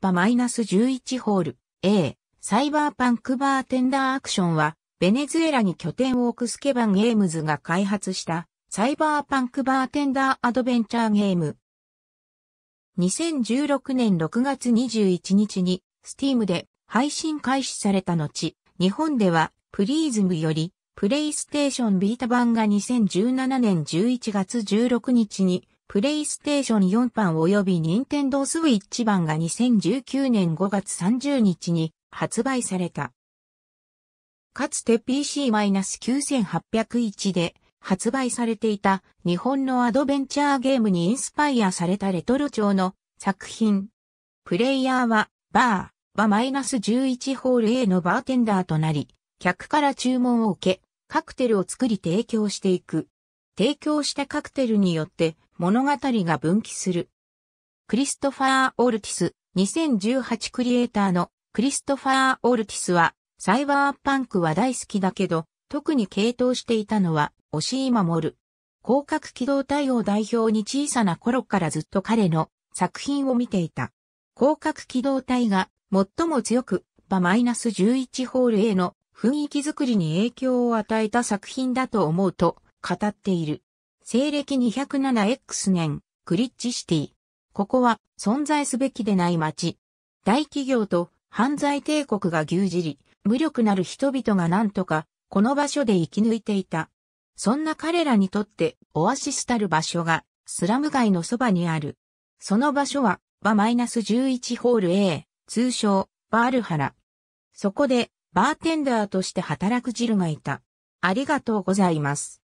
パ -11 ホール A サイバーパンクバーテンダーアクションはベネズエラに拠点を置くスケバンゲームズが開発したサイバーパンクバーテンダーアドベンチャーゲーム。2016年6月21日に Steam で配信開始された後、日本ではプリーズムよりプレイステーションビータ版が2017年11月16日にプレイステーション4版及び任天堂スウィッチ版が2019年5月30日に発売された。かつて PC-9801 で発売されていた日本のアドベンチャーゲームにインスパイアされたレトロ調の作品。プレイヤーはバーはマイナス11ホール A のバーテンダーとなり、客から注文を受け、カクテルを作り提供していく。提供したカクテルによって物語が分岐する。クリストファー・オルティス、2018クリエイターのクリストファー・オルティスは、サイバーパンクは大好きだけど、特に傾倒していたのは、押井守。広角機動隊を代表に小さな頃からずっと彼の作品を見ていた。広角機動隊が最も強く、バ -11 ホールへの雰囲気づくりに影響を与えた作品だと思うと語っている。西暦 207X 年、クリッチシティ。ここは存在すべきでない街。大企業と犯罪帝国が牛耳り、無力なる人々が何とか、この場所で生き抜いていた。そんな彼らにとってオアシスたる場所がスラム街のそばにある。その場所はバマイナス -11 ホール A、通称バールハラ。そこでバーテンダーとして働くジルがいた。ありがとうございます。